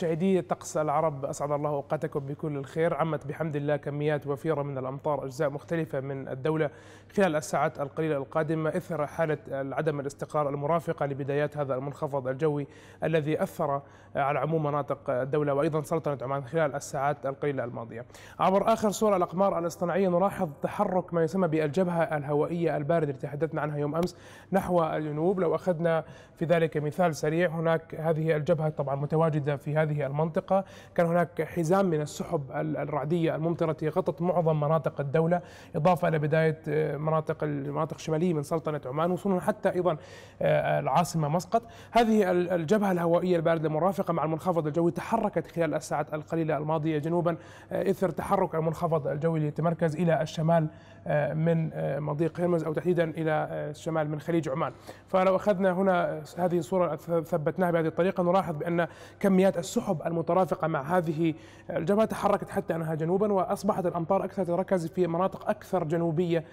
مشاهدي طقس العرب أسعد الله أوقاتكم بكل الخير عمت بحمد الله كميات وفيرة من الأمطار أجزاء مختلفة من الدولة خلال الساعات القليلة القادمة إثر حالة عدم الاستقرار المرافقة لبدايات هذا المنخفض الجوي الذي أثر على عموم مناطق الدولة وأيضا سلطنة عمان خلال الساعات القليلة الماضية عبر آخر صورة الأقمار الاصطناعية نلاحظ تحرك ما يسمى بالجبهة الهوائية الباردة التي تحدثنا عنها يوم أمس نحو الجنوب لو أخذنا في ذلك مثال سريع هناك هذه الجبهة طبعا متواجدة في هذه المنطقة كان هناك حزام من السحب الرعدية الممطرة غطت معظم مناطق الدولة إضافة إلى بداية مناطق المناطق الشماليه من سلطنه عمان وصولا حتى ايضا آه، العاصمه مسقط هذه الجبهه الهوائيه البارده المرافقه مع المنخفض الجوي تحركت خلال الساعات القليله الماضيه جنوبا آه، اثر تحرك المنخفض الجوي اللي يتمركز الى الشمال آه، من مضيق هرمز او تحديدا الى الشمال من خليج عمان فلو اخذنا هنا هذه الصوره ثبتناها بهذه الطريقه نلاحظ بان كميات السحب المترافقه مع هذه الجبهه تحركت حتى انها جنوبا واصبحت الامطار اكثر تتركز في مناطق اكثر جنوبيه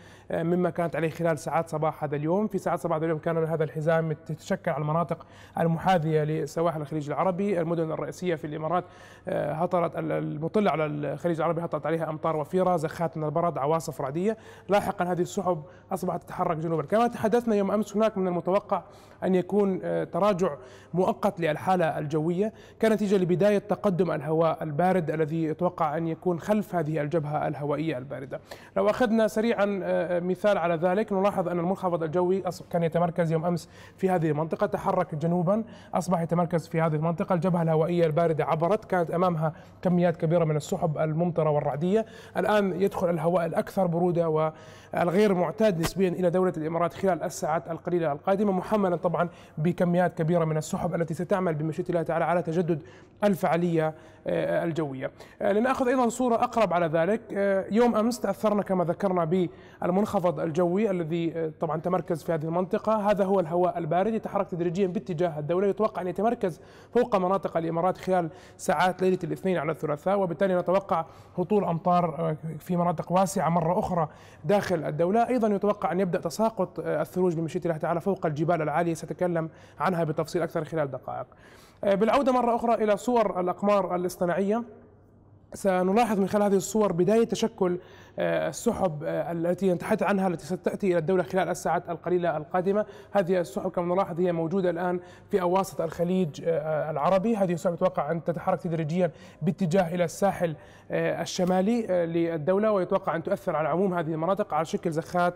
مما كانت عليه خلال ساعات صباح هذا اليوم في ساعات صباح هذا اليوم كان هذا الحزام تتشكل على المناطق المحاذية لسواحل الخليج العربي المدن الرئيسية في الإمارات آه، هطلت المطلة على الخليج العربي هطلت عليها أمطار وفيرة زخات من البرد عواصف رعدية لاحقا هذه السحب أصبحت تتحرك جنوبا كما تحدثنا يوم أمس هناك من المتوقع أن يكون آه، تراجع مؤقت للحالة الجوية كنتيجة لبداية تقدم الهواء البارد الذي يتوقع أن يكون خلف هذه الجبهة الهوائية الباردة لو أخذنا سريعا آه، مثال على ذلك نلاحظ أن المنخفض الجوي كان يتمركز يوم أمس في هذه المنطقة تحرك جنوبا أصبح يتمركز في هذه المنطقة الجبهة الهوائية الباردة عبرت كانت أمامها كميات كبيرة من السحب الممطرة والرعدية الآن يدخل الهواء الأكثر برودة والغير معتاد نسبيا إلى دولة الإمارات خلال الساعات القليلة القادمة محملا طبعا بكميات كبيرة من السحب التي ستعمل بمشيئة الله تعالى على تجدد الفعالية آه، الجوية آه، لنأخذ أيضا صورة أقرب على ذلك آه، يوم أمس تأثرنا كما ذكرنا بالمنخفض المنخفض الجوي الذي آه، طبعا تمركز في هذه المنطقة هذا هو الهواء البارد يتحرك تدريجيا باتجاه الدولة يتوقع أن يتمركز فوق مناطق الإمارات خلال ساعات ليلة الاثنين على الثلاثاء وبالتالي نتوقع هطول أمطار آه، في مناطق واسعة مرة أخرى داخل الدولة أيضا يتوقع أن يبدأ تساقط آه، الثلوج بمشيئة الله تعالى فوق الجبال العالية سأتكلم عنها بتفصيل أكثر خلال دقائق بالعودة مرة أخرى إلى صور الأقمار الاصطناعية سنلاحظ من خلال هذه الصور بداية تشكل آه، السحب آه، التي نتحدث عنها التي ستأتي إلى الدولة خلال الساعات القليلة القادمة هذه السحب كما نلاحظ هي موجودة الآن في أواسط الخليج آه، العربي هذه السحب يتوقع أن تتحرك تدريجيا باتجاه إلى الساحل الشمالي للدولة ويتوقع أن تؤثر على عموم هذه المناطق على شكل زخات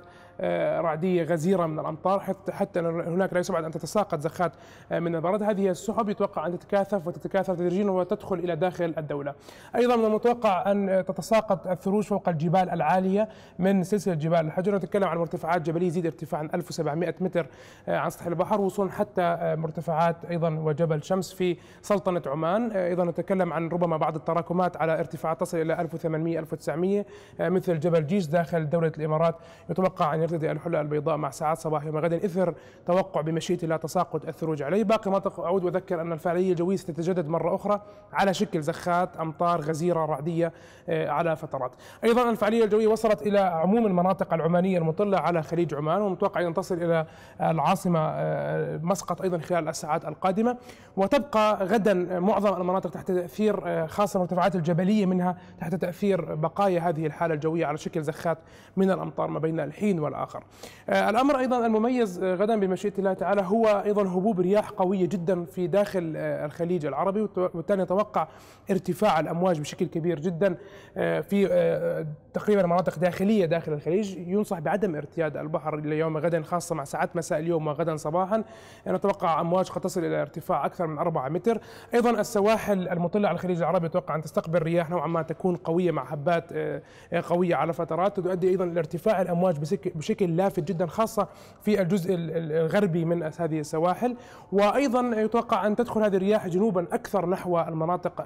رعدية غزيرة من الأمطار حتى هناك لا يسمع أن تتساقط زخات من البرد هذه السحب يتوقع أن تتكاثف وتتكاثر تدريجيا وتدخل إلى داخل الدولة أيضا من المتوقع أن تتساقط الثلوج فوق الجبال العالية من سلسلة جبال الحجر نتكلم عن مرتفعات جبلية يزيد ارتفاعا 1700 متر آه، عن سطح البحر وصولا حتى آه، مرتفعات أيضا وجبل شمس في سلطنة عمان آه، أيضا نتكلم عن ربما بعض التراكمات على ارتفاعات تصل إلى 1800 1900 مثل جبل جيش داخل دولة الإمارات يتوقع أن يرتدي الحلة البيضاء مع ساعات صباح يوم غد إثر توقع بمشيئة الله تساقط الثلوج عليه باقي مناطق أعود وأذكر أن الفعالية الجوية ستتجدد مرة أخرى على شكل زخات أمطار غزيرة كبيره رعديه آه، على فترات. ايضا الفعاليه الجويه وصلت الى عموم المناطق العمانيه المطله على خليج عمان ومتوقع ان تصل الى العاصمه آه، مسقط ايضا خلال الساعات القادمه وتبقى غدا معظم المناطق تحت تاثير آه، خاصه المرتفعات الجبليه منها تحت تاثير بقايا هذه الحاله الجويه على شكل زخات من الامطار ما بين الحين والاخر. الامر ايضا المميز غدا بمشيئه الله تعالى هو ايضا هبوب رياح قويه جدا في داخل الخليج العربي وبالتالي نتوقع ارتفاع الامواج بشكل بشكل كبير جدا آه، في آه، تقريبا مناطق داخليه داخل الخليج ينصح بعدم ارتياد البحر ليوم غدا خاصه مع ساعات مساء اليوم وغدا صباحا نتوقع امواج قد تصل الى ارتفاع اكثر من 4 متر ايضا السواحل المطله على الخليج العربي يتوقع ان تستقبل رياح نوعا ما تكون قويه مع حبات آه، آه، قويه على فترات تؤدي ايضا الى ارتفاع الامواج بشكل لافت جدا خاصه في الجزء الغربي من هذه السواحل وايضا يتوقع ان تدخل هذه الرياح جنوبا اكثر نحو المناطق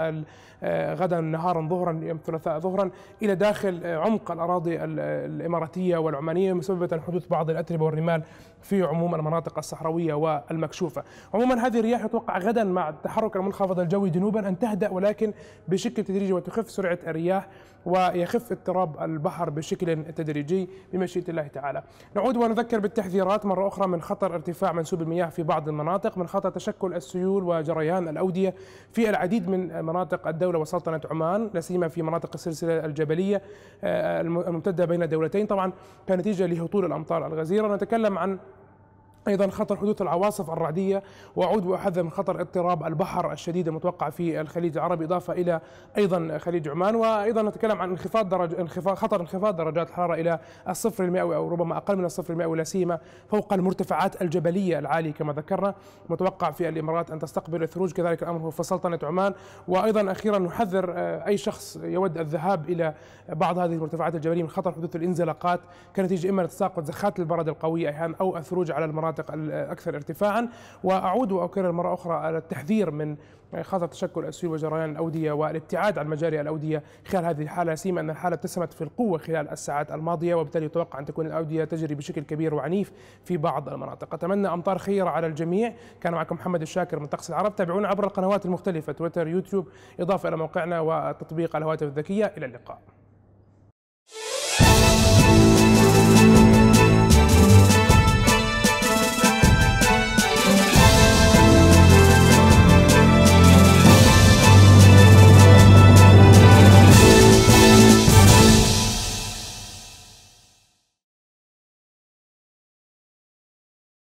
آه، غدا نهارا ظهرا ثلاثاء ظهرا الى داخل عمق الأراضي الإماراتية والعمانية مسببة حدوث بعض الأتربة والرمال في عموم المناطق الصحراوية والمكشوفة عموما هذه الرياح يتوقع غدا مع التحرك المنخفض الجوي جنوبا أن تهدأ ولكن بشكل تدريجي وتخف سرعة الرياح ويخف اضطراب البحر بشكل تدريجي بمشيئة الله تعالى نعود ونذكر بالتحذيرات مرة أخرى من خطر ارتفاع منسوب المياه في بعض المناطق من خطر تشكل السيول وجريان الأودية في العديد من مناطق الدولة وسلطنة عمان لا سيما في مناطق السلسلة الجبلية آه، الممتدة بين دولتين طبعا كنتيجة لهطول الأمطار الغزيرة نتكلم عن ايضا خطر حدوث العواصف الرعديه واعود واحذر من خطر اضطراب البحر الشديد المتوقع في الخليج العربي اضافه الى ايضا خليج عمان وايضا نتكلم عن انخفاض درج انخفاض خطر انخفاض درجات الحراره الى الصفر المئوي او ربما اقل من الصفر المئوي لا سيما فوق المرتفعات الجبليه العاليه كما ذكرنا متوقع في الامارات ان تستقبل الثلوج كذلك الامر هو في سلطنه عمان وايضا اخيرا نحذر آه، اي شخص يود الذهاب الى بعض هذه المرتفعات الجبليه من خطر حدوث الانزلاقات كنتيجه اما لتساقط زخات البرد القويه احيانا او الثلوج على المناطق المناطق الأكثر ارتفاعا وأعود وأكرر مرة أخرى التحذير من خطر تشكل السيول وجريان الأودية والابتعاد عن مجاري الأودية خلال هذه الحالة سيما أن الحالة اتسمت في القوة خلال الساعات الماضية وبالتالي يتوقع أن تكون الأودية تجري بشكل كبير وعنيف في بعض المناطق أتمنى أمطار خيرة على الجميع كان معكم محمد الشاكر من طقس العرب تابعونا عبر القنوات المختلفة تويتر يوتيوب إضافة إلى موقعنا وتطبيق الهواتف الذكية إلى اللقاء